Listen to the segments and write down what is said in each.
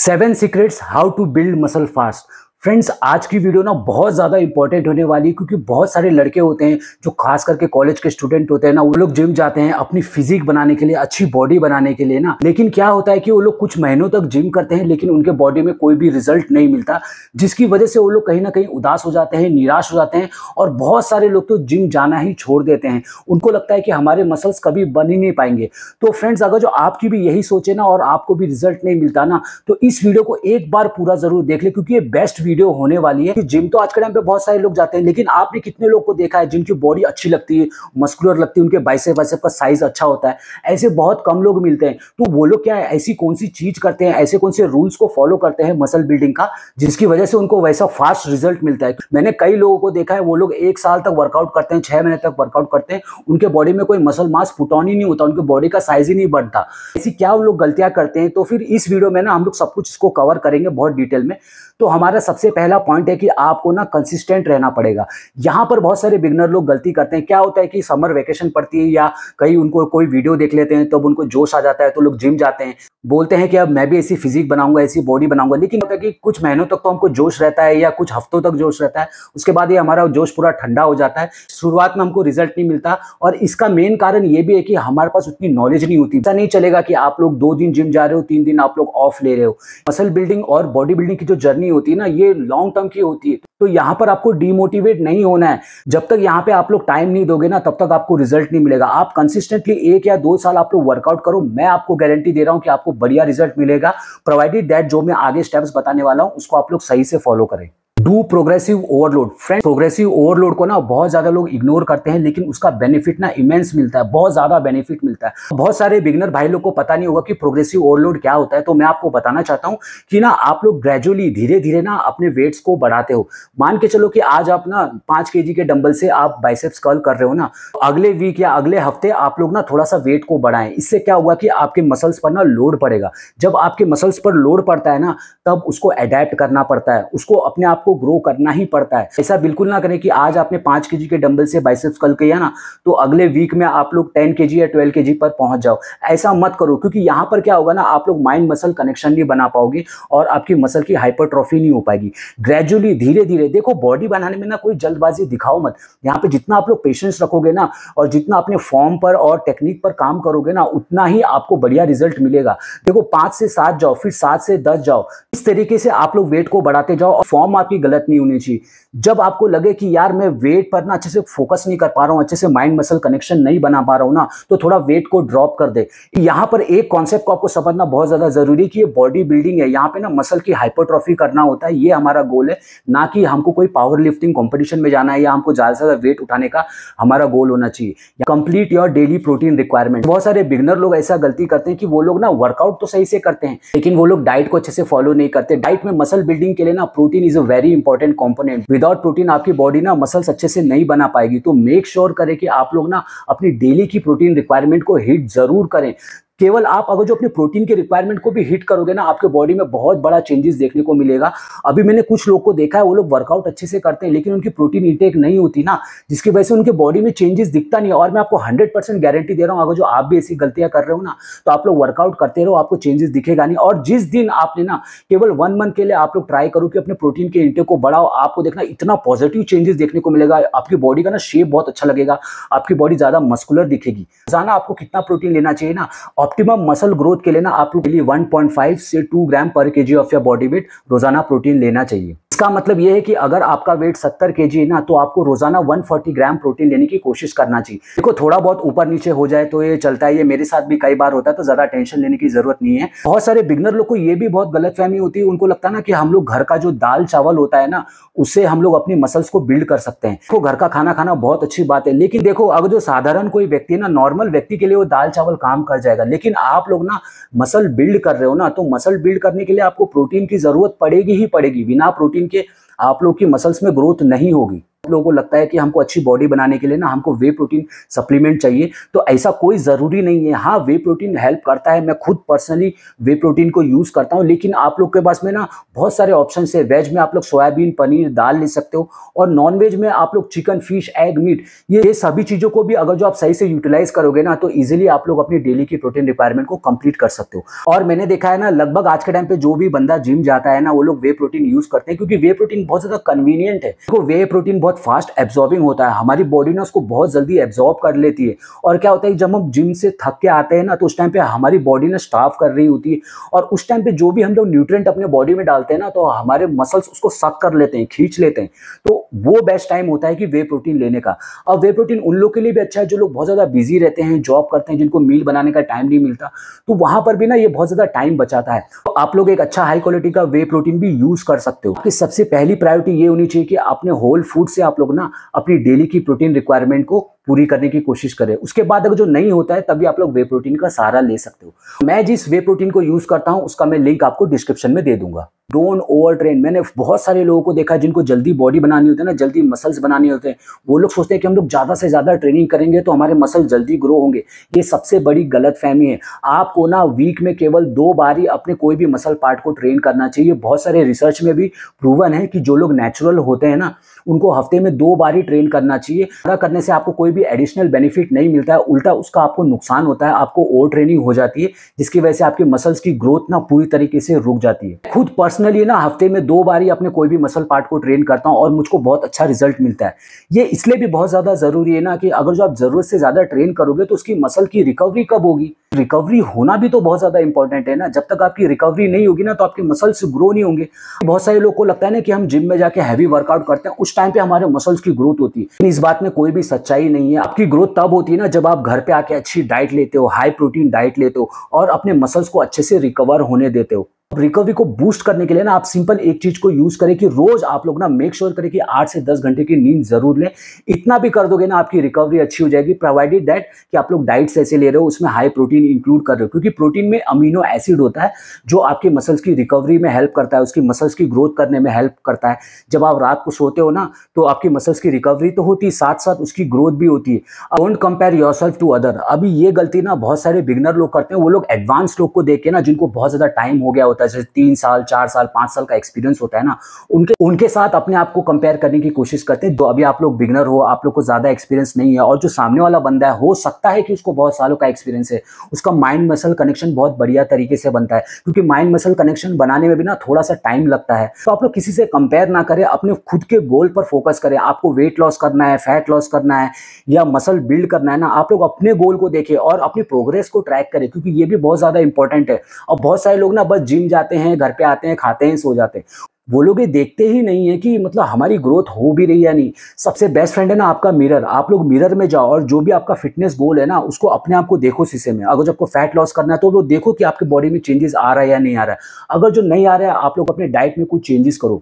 7 secrets how to build muscle fast friends आज की video ना बहुत ज़्यादा इंपॉर्टेंट होने वाली है क्योंकि बहुत सारे लड़के होते हैं जो खास करके कॉलेज के स्टूडेंट होते हैं ना वो लोग जिम जाते हैं अपनी फिजिक बनाने के लिए अच्छी बॉडी बनाने के लिए ना लेकिन क्या होता है कि वो लोग कुछ महीनों तक जिम करते हैं लेकिन उनके बॉडी में कोई भी रिजल्ट नहीं मिलता जिसकी वजह से वो लोग कहीं ना कहीं उदास हो जाते हैं निराश हो जाते हैं और बहुत सारे लोग तो जिम जाना ही छोड़ देते हैं उनको लगता है कि हमारे मसल्स कभी बन ही नहीं पाएंगे तो फ्रेंड्स अगर जो आपकी भी यही सोचे ना और आपको भी रिजल्ट नहीं मिलता ना तो इस वीडियो को एक बार पूरा जरूर देख ले क्योंकि ये बेस्ट वीडियो होने वाली है कि जिम तो आज के टाइम पे बहुत सारे लोग जाते हैं लेकिन आपने कितने लोग को देखा है जिनकी बॉडी अच्छी लगती है मस्कुलर लगती है उनके बाइसेप वाइसेप का साइज अच्छा होता है ऐसे बहुत कम लोग मिलते हैं तो वो लोग क्या है ऐसी कौन सी चीज करते हैं ऐसे कौन से रूल्स को फॉलो करते हैं मसल बिल्डिंग का जिसकी वजह से उनको वैसा फास्ट रिजल्ट मिलता है मैंने कई लोगों को देखा है वो लोग एक साल तक वर्कआउट करते हैं छह महीने तक वर्कआउट करते हैं उनके बॉडी में कोई मसल मास फुटॉन ही नहीं होता उनके बॉडी का साइज ही नहीं बढ़ता ऐसी क्या वो लोग गलतियां करते हैं तो फिर इस वीडियो में ना हम लोग सब कुछ इसको कवर करेंगे बहुत डिटेल में तो हमारा सबसे सबसे पहला पॉइंट है कि आपको ना कंसिस्टेंट रहना पड़ेगा यहाँ पर बहुत सारे बिगनर लोग गलती करते हैं क्या होता है कि समर वेकेशन पड़ती है या कहीं उनको कोई वीडियो देख लेते हैं तब तो उनको जोश आ जाता है तो लोग जिम जाते हैं बोलते हैं कि अब मैं भी ऐसी फिजिक बनाऊंगा ऐसी बॉडी बनाऊंगा लेकिन होता है कि कुछ महीनों तक तो हमको जोश रहता है या कुछ हफ्तों तक जोश रहता है उसके बाद ये हमारा जोश पूरा ठंडा हो जाता है शुरुआत में हमको रिजल्ट नहीं मिलता और इसका मेन कारण ये भी है कि हमारे पास उतनी नॉलेज नहीं होती ऐसा नहीं चलेगा कि आप लोग दो दिन जिम जा रहे हो तीन दिन आप लोग ऑफ ले रहे हो मसल बिल्डिंग और बॉडी बिल्डिंग की जो जर्नी होती है ना ये लॉन्ग टर्म की होती है तो यहाँ पर आपको डीमोटिवेट नहीं होना है जब तक यहाँ पे आप लोग टाइम नहीं दोगे ना तब तक आपको रिजल्ट नहीं मिलेगा आप कंसिस्टेंटली एक या दो साल आप लोग वर्कआउट करो मैं आपको गारंटी दे रहा हूँ कि आपको बढ़िया रिजल्ट मिलेगा प्रोवाइडेड दैट जो मैं आगे स्टेप्स बताने वाला हूँ उसको आप लोग सही से फॉलो करें do progressive overload friend progressive overload को ना बहुत ज़्यादा लोग इग्नोर करते हैं लेकिन उसका बेनिफिट ना इमेंस मिलता है बहुत ज़्यादा बेनिफिट मिलता है बहुत सारे बिगनर भाई लोग को पता नहीं होगा कि प्रोग्रेसिव ओवरलोड क्या होता है तो मैं आपको बताना चाहता हूँ कि ना आप लोग ग्रेजुअली धीरे धीरे ना अपने वेट्स को बढ़ाते हो मान के चलो कि आज आप ना पांच के के डंबल से आप बाइसेप्स कर्ल कर रहे हो ना तो अगले वीक या अगले हफ्ते आप लोग ना थोड़ा सा वेट को बढ़ाएं इससे क्या होगा कि आपके मसल्स पर ना लोड पड़ेगा जब आपके मसल्स पर लोड पड़ता है ना तब उसको अडेप्ट करना पड़ता है उसको अपने आप को आपको ग्रो करना ही पड़ता है ऐसा बिल्कुल ना करें कि आज आपने पांच के के डंबल से बाइसेप्स कल किया ना तो अगले वीक में आप लोग टेन के या ट्वेल्व के पर पहुंच जाओ ऐसा मत करो क्योंकि यहां पर क्या होगा ना आप लोग माइंड मसल कनेक्शन नहीं बना पाओगे और आपकी मसल की हाइपरट्रॉफी नहीं हो पाएगी ग्रेजुअली धीरे धीरे देखो बॉडी बनाने में ना कोई जल्दबाजी दिखाओ मत यहाँ पे जितना आप लोग पेशेंस रखोगे ना और जितना अपने फॉर्म पर और टेक्निक पर काम करोगे ना उतना ही आपको बढ़िया रिजल्ट मिलेगा देखो पांच से सात जाओ फिर सात से दस जाओ इस तरीके से आप लोग वेट को बढ़ाते जाओ और फॉर्म आपकी भी गलत नहीं होनी चाहिए जब आपको लगे कि यार मैं वेट पर ना अच्छे से फोकस नहीं कर पा रहा हूँ अच्छे से माइंड मसल कनेक्शन नहीं बना पा रहा हूँ ना तो थोड़ा वेट को ड्रॉप कर दे यहाँ पर एक कॉन्सेप्ट को आपको समझना बहुत ज़्यादा ज़रूरी कि ये बॉडी बिल्डिंग है यहाँ पे ना मसल की हाइपोट्रॉफी करना होता है ये हमारा गोल है ना कि हमको कोई पावर लिफ्टिंग कॉम्पिटिशन में जाना है या हमको ज़्यादा से ज़्यादा वेट उठाने का हमारा गोल होना चाहिए complete your daily protein requirement बहुत सारे बिगनर लोग ऐसा गलती करते हैं कि वो लोग ना वर्कआउट तो सही से करते हैं लेकिन वो लोग डाइट को अच्छे से फॉलो नहीं करते डाइट में मसल बिल्डिंग के लिए ना protein is a very very important component without protein आपकी बॉडी ना मसल्स अच्छे से नहीं बना पाएगी तो मेक श्योर sure करें कि आप लोग ना अपनी डेली की प्रोटीन रिक्वायरमेंट को हिट जरूर करें केवल आप अगर जो अपने प्रोटीन के रिक्वायरमेंट को भी हिट करोगे ना आपके बॉडी में बहुत बड़ा चेंजेस देखने को मिलेगा अभी मैंने कुछ लोग को देखा है वो लोग वर्कआउट अच्छे से करते हैं लेकिन उनकी प्रोटीन इंटेक नहीं होती ना जिसकी वजह से उनके बॉडी में चेंजेस दिखता नहीं और मैं आपको हंड्रेड परसेंट गारंटी दे रहा हूँ अगर जो आप भी ऐसी गलतियां कर रहे हो ना तो आप लोग वर्कआउट करते रहो आपको चेंजेस दिखेगा नहीं और जिस दिन आपने ना केवल वन मंथ के लिए आप लोग ट्राई करो कि अपने प्रोटीन के इंटेक को बढ़ाओ आपको देखना इतना पॉजिटिव चेंजेस देखने को मिलेगा आपकी बॉडी का ना शेप बहुत अच्छा लगेगा आपकी बॉडी ज़्यादा मस्कुलर दिखेगी जाना आपको कितना प्रोटीन लेना चाहिए ना और ऑप्टिमम मसल ग्रोथ के लिए ना आप लोग डेली 1.5 से 2 ग्राम पर के ऑफ या बॉडी वेट रोजाना प्रोटीन लेना चाहिए इसका मतलब यह है कि अगर आपका वेट 70 के जी है ना तो आपको रोजाना 140 ग्राम प्रोटीन लेने की कोशिश करना चाहिए देखो थोड़ा बहुत ऊपर नीचे हो जाए तो ये चलता है ये मेरे साथ भी कई बार होता है तो ज्यादा टेंशन लेने की जरूरत नहीं है बहुत सारे बिगनर लोग को ये भी बहुत गलत फहमी होती है उनको लगता है ना कि हम लोग घर का जो दाल चावल होता है ना उससे हम लोग अपनी मसल्स को बिल्ड कर सकते हैं देखो घर का खाना खाना बहुत अच्छी बात है लेकिन देखो अगर जो साधारण कोई व्यक्ति है ना नॉर्मल व्यक्ति के लिए वो दाल चावल काम कर जाएगा लेकिन आप लोग ना मसल बिल्ड कर रहे हो ना तो मसल बिल्ड करने के लिए आपको प्रोटीन की ज़रूरत पड़ेगी ही पड़ेगी बिना प्रोटीन के आप लोग की मसल्स में ग्रोथ नहीं होगी लोगों को लगता है कि हमको अच्छी बॉडी बनाने के लिए ना हमको वे प्रोटीन सप्लीमेंट चाहिए तो ऐसा कोई ज़रूरी नहीं है हाँ वे प्रोटीन हेल्प करता है मैं खुद पर्सनली वे प्रोटीन को यूज़ करता हूँ लेकिन आप लोग के पास में ना बहुत सारे ऑप्शन है वेज में आप लोग सोयाबीन पनीर दाल ले सकते हो और नॉन वेज में आप लोग चिकन फिश एग मीट ये, सभी चीज़ों को भी अगर जो आप सही से यूटिलाइज करोगे ना तो ईजिली आप लोग अपनी डेली की प्रोटीन रिक्वायरमेंट को कंप्लीट कर सकते हो और मैंने देखा है ना लगभग आज के टाइम पे जो भी बंदा जिम जाता है ना वो लोग वे प्रोटीन यूज़ करते हैं क्योंकि वे प्रोटीन बहुत ज़्यादा कन्वीनियंट है वे प्रोटीन बहुत बहुत फास्ट एब्जॉर्बिंग होता है हमारी बॉडी ना उसको बहुत जल्दी एब्जॉर्ब कर लेती है और क्या होता है जब हम जिम से थक के आते हैं ना तो उस टाइम पे हमारी बॉडी ना स्टाफ कर रही होती है और उस टाइम पे जो भी हम लोग न्यूट्रेंट अपने बॉडी में डालते हैं ना तो हमारे मसल्स उसको सक कर लेते हैं खींच लेते हैं तो वो बेस्ट टाइम होता है कि वे प्रोटीन लेने का अब वे प्रोटीन उन लोग के लिए भी अच्छा है जो लोग बहुत ज़्यादा बिजी रहते हैं जॉब करते हैं जिनको मील बनाने का टाइम नहीं मिलता तो वहाँ पर भी ना ये बहुत ज़्यादा टाइम बचाता है तो आप लोग एक अच्छा हाई क्वालिटी का वे प्रोटीन भी यूज़ कर सकते हो कि सबसे पहली प्रायोरिटी ये होनी चाहिए कि अपने होल फूड से आप लोग ना अपनी डेली की प्रोटीन रिक्वायरमेंट को पूरी करने की कोशिश करें उसके बाद अगर जो नहीं होता है तभी आप लोग वे प्रोटीन का सहारा ले सकते हो मैं जिस वे प्रोटीन को यूज़ करता हूं उसका मैं लिंक आपको डिस्क्रिप्शन में दे दूंगा डोंट ओवर ट्रेन मैंने बहुत सारे लोगों को देखा जिनको जल्दी बॉडी बनानी होती है ना जल्दी मसल्स बनाने होते हैं वो लोग सोचते हैं कि हम लोग ज़्यादा से ज़्यादा ट्रेनिंग करेंगे तो हमारे मसल जल्दी ग्रो होंगे ये सबसे बड़ी गलत फहमी है आपको ना वीक में केवल दो बार ही अपने कोई भी मसल पार्ट को ट्रेन करना चाहिए बहुत सारे रिसर्च में भी प्रूवन है कि जो लोग नेचुरल होते हैं ना उनको हफ्ते में दो बार ही ट्रेन करना चाहिए करने से आपको कोई कोई भी एडिशनल बेनिफिट नहीं मिलता है उल्टा उसका आपको नुकसान होता है आपको ओवर ट्रेनिंग हो जाती है जिसकी वजह से आपके मसल्स की ग्रोथ ना पूरी तरीके से रुक जाती है खुद पर्सनली ना हफ्ते में दो बार ही अपने कोई भी मसल पार्ट को ट्रेन करता हूँ और मुझको बहुत अच्छा रिजल्ट मिलता है ये इसलिए भी बहुत ज़्यादा ज़रूरी है ना कि अगर जो आप ज़रूरत से ज़्यादा ट्रेन करोगे तो उसकी मसल की रिकवरी कब होगी रिकवरी होना भी तो बहुत ज़्यादा इंपॉर्टेंट है ना जब तक आपकी रिकवरी नहीं होगी ना तो आपके मसल्स ग्रो नहीं होंगे बहुत सारे लोग को लगता है ना कि हम जिम में जाके हैवी वर्कआउट करते हैं उस टाइम पे हमारे मसल्स की ग्रोथ होती है इस बात में कोई भी सच्चाई नहीं नहीं है आपकी ग्रोथ तब होती है ना जब आप घर पे आके अच्छी डाइट लेते हो हाई प्रोटीन डाइट लेते हो और अपने मसल्स को अच्छे से रिकवर होने देते हो रिकवरी को बूस्ट करने के लिए ना आप सिंपल एक चीज को यूज करें कि रोज आप लोग ना मेक श्योर करें कि आठ से दस घंटे की नींद जरूर लें इतना भी कर दोगे ना आपकी रिकवरी अच्छी हो जाएगी प्रोवाइडेड दैट कि आप लोग डाइट्स ऐसे ले रहे हो उसमें हाई प्रोटीन इंक्लूड कर रहे हो क्योंकि प्रोटीन में अमीनो एसिड होता है जो आपके मसल्स की रिकवरी में हेल्प करता है उसकी मसल्स की ग्रोथ करने में हेल्प करता है जब आप रात को सोते हो ना तो आपकी मसल्स की रिकवरी तो होती है साथ साथ उसकी ग्रोथ भी होती है don't compare yourself to other अभी ये गलती ना बहुत सारे बिगनर लोग करते हैं वो लोग एडवांस लोग को देख के ना जिनको बहुत ज़्यादा टाइम हो गया होता होता है जैसे तीन साल चार साल पांच साल का एक्सपीरियंस होता है ना उनके उनके साथ अपने आप को कंपेयर करने की कोशिश करते हैं जो अभी आप लोग बिगनर हो आप लोग को ज़्यादा एक्सपीरियंस नहीं है और जो सामने वाला बंदा है हो सकता है कि उसको बहुत सालों का एक्सपीरियंस है उसका माइंड मसल कनेक्शन बहुत बढ़िया तरीके से बनता है क्योंकि माइंड मसल कनेक्शन बनाने में भी ना थोड़ा सा टाइम लगता है तो आप लोग किसी से कंपेयर ना करें अपने खुद के गोल पर फोकस करें आपको वेट लॉस करना है फैट लॉस करना है या मसल बिल्ड करना है ना आप लोग अपने गोल को देखें और अपनी प्रोग्रेस को ट्रैक करें क्योंकि ये भी बहुत ज़्यादा इंपॉर्टेंट है और बहुत सारे लोग ना बस जिम जाते हैं घर पे आते हैं खाते हैं सो जाते हैं वो लोग ये देखते ही नहीं है कि मतलब हमारी ग्रोथ हो भी रही है नहीं सबसे बेस्ट फ्रेंड है ना आपका मिरर आप लोग मिरर में जाओ और जो भी आपका फिटनेस गोल है ना उसको अपने आप को देखो शीशे में अगर जब आपको फैट लॉस करना है तो वो देखो कि आपके बॉडी में चेंजेस आ रहा है या नहीं आ रहा है अगर जो नहीं आ रहा है आप लोग अपने डाइट में कुछ चेंजेस करो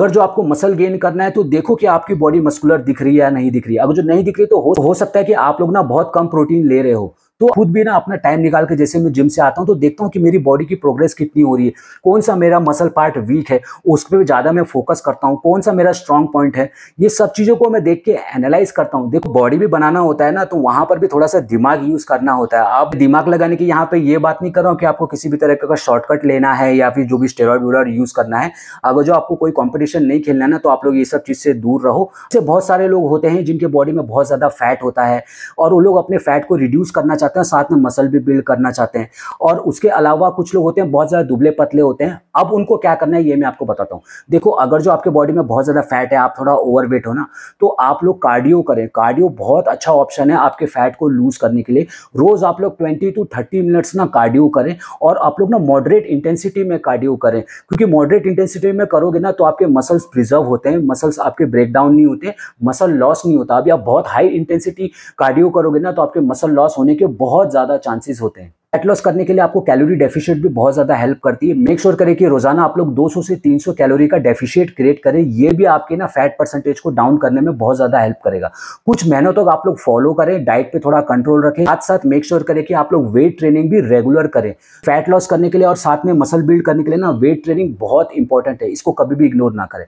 अगर जो आपको मसल गेन करना है तो देखो कि आपकी बॉडी मस्कुलर दिख रही है या नहीं दिख रही है अगर जो नहीं दिख रही तो हो, हो सकता है कि आप लोग ना बहुत कम प्रोटीन ले रहे हो तो खुद भी ना अपना टाइम निकाल के जैसे मैं जिम से आता हूँ तो देखता हूँ कि मेरी बॉडी की प्रोग्रेस कितनी हो रही है कौन सा मेरा मसल पार्ट वीक है उस पर ज़्यादा मैं फोकस करता हूँ कौन सा मेरा स्ट्रॉन्ग पॉइंट है ये सब चीज़ों को मैं देख के एनालाइज करता हूँ देखो बॉडी भी बनाना होता है ना तो वहाँ पर भी थोड़ा सा दिमाग यूज़ करना होता है आप दिमाग लगाने की यहाँ पर ये बात नहीं कर रहा हूँ कि आपको किसी भी तरह का शॉर्टकट लेना है या फिर जो भी स्टेरॉइड वगैरह यूज़ करना है अगर जो आपको कोई कॉम्पिटिशन नहीं खेलना ना तो आप लोग ये सब चीज़ से दूर रहो बहुत सारे लोग होते हैं जिनके बॉडी में बहुत ज़्यादा फैट होता है और वो लोग अपने फैट को रिड्यूस करना चाहते हैं साथ में मसल भी बिल्ड करना चाहते हैं और उसके अलावा कुछ लोग होते हैं बहुत ज़्यादा दुबले पतले होते हैं अब उनको क्या करना है ये मैं आपको बताता हूँ देखो अगर जो आपके बॉडी में बहुत ज़्यादा फैट है आप थोड़ा ओवर हो ना तो आप लोग कार्डियो करें कार्डियो बहुत अच्छा ऑप्शन है आपके फैट को लूज़ करने के लिए रोज़ आप लोग ट्वेंटी टू थर्टी मिनट्स ना कार्डियो करें और आप लोग ना मॉडरेट इंटेंसिटी में कार्डियो करें क्योंकि मॉडरेट इंटेंसिटी में करोगे ना तो आपके मसल्स प्रिजर्व होते हैं मसल्स आपके ब्रेकडाउन नहीं होते मसल लॉस नहीं होता अभी आप बहुत हाई इंटेंसिटी कार्डियो करोगे ना तो आपके मसल लॉस होने के बहुत ज़्यादा चांसेस होते हैं फैट लॉस करने के लिए आपको कैलोरी डेफिशिएट भी बहुत ज़्यादा हेल्प करती है मेक श्योर sure करें कि रोजाना आप लोग 200 से 300 कैलोरी का डेफिशिएट क्रिएट करें ये भी आपके ना फैट परसेंटेज को डाउन करने में बहुत ज़्यादा हेल्प करेगा कुछ महीनों तक तो आप लोग फॉलो करें डाइट पे थोड़ा कंट्रोल रखें साथ साथ मेक श्योर sure करें कि आप लोग वेट ट्रेनिंग भी रेगुलर करें फैट लॉस करने के लिए और साथ में मसल बिल्ड करने के लिए ना वेट ट्रेनिंग बहुत इंपॉर्टेंट है इसको कभी भी इग्नोर ना करें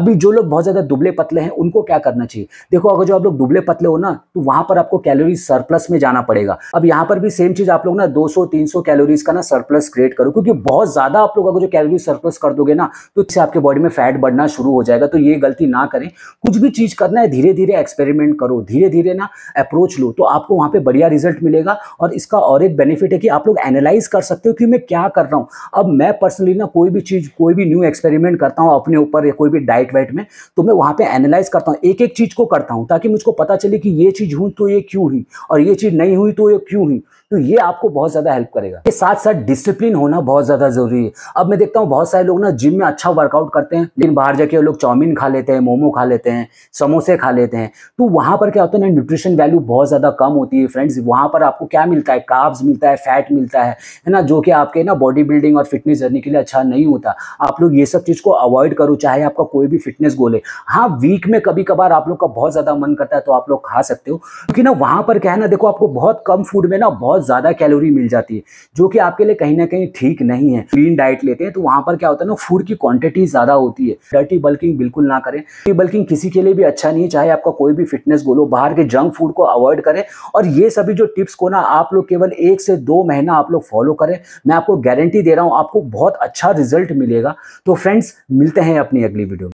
अभी जो लोग बहुत ज़्यादा दुबले पतले हैं उनको क्या करना चाहिए देखो अगर जो आप लोग दुबले पतले हो ना तो वहाँ पर आपको कैलोरी सरप्लस में जाना पड़ेगा अब यहाँ पर भी सेम चीज़ आप लोग ना दो 200-300 कैलोरीज का ना सरप्लस क्रिएट करो क्योंकि बहुत ज़्यादा आप लोग अगर जो कैलोरी सरप्लस कर दोगे ना तो इससे आपके बॉडी में फैट बढ़ना शुरू हो जाएगा तो ये गलती ना करें कुछ भी चीज़ करना है धीरे धीरे एक्सपेरिमेंट करो धीरे धीरे ना अप्रोच लो तो आपको वहां पर बढ़िया रिजल्ट मिलेगा और इसका और एक बेनिफिट है कि आप लोग एनालाइज कर सकते हो कि मैं क्या कर रहा हूँ अब मैं पर्सनली ना कोई भी चीज़ कोई भी न्यू एक्सपेरिमेंट करता हूँ अपने ऊपर या कोई भी डाइट वाइट में तो मैं वहां पर एनालाइज करता हूँ एक एक चीज़ को करता हूँ ताकि मुझको पता चले कि ये चीज़ हुई तो ये क्यों हुई और ये चीज़ नहीं हुई तो ये क्यों हुई तो ये आपको बहुत ज़्यादा हेल्प करेगा के साथ साथ डिसिप्लिन होना बहुत ज़्यादा ज़रूरी है अब मैं देखता हूँ बहुत सारे लोग ना जिम में अच्छा वर्कआउट करते हैं लेकिन बाहर जाके वो लोग चाउमिन खा लेते हैं मोमो खा लेते हैं समोसे खा लेते हैं तो वहां पर क्या होता है ना न्यूट्रिशन वैल्यू बहुत ज़्यादा कम होती है फ्रेंड्स वहां पर आपको क्या मिलता है काब्स मिलता है फैट मिलता है है ना जो कि आपके ना बॉडी बिल्डिंग और फिटनेस जर्नी के लिए अच्छा नहीं होता आप लोग ये सब चीज़ को अवॉइड करो चाहे आपका कोई भी फिटनेस गोल है हाँ वीक में कभी कभार आप लोग का बहुत ज़्यादा मन करता है तो आप लोग खा सकते हो क्योंकि ना वहां पर क्या है ना देखो आपको बहुत कम फूड में ना बहुत ज़्यादा कैलोरी मिल जाती है जो कि आपके लिए कहीं ना कहीं ठीक नहीं है क्लीन डाइट लेते हैं तो वहां पर क्या होता है ना फूड की क्वांटिटी ज़्यादा होती है डर्टी बल्किंग बिल्कुल ना करें डर्टी बल्किंग किसी के लिए भी अच्छा नहीं है चाहे आपका कोई भी फिटनेस गोल हो बाहर के जंक फूड को अवॉइड करें और ये सभी जो टिप्स को ना आप लोग केवल एक से दो महीना आप लोग फॉलो करें मैं आपको गारंटी दे रहा हूँ आपको बहुत अच्छा रिजल्ट मिलेगा तो फ्रेंड्स मिलते हैं अपनी अगली वीडियो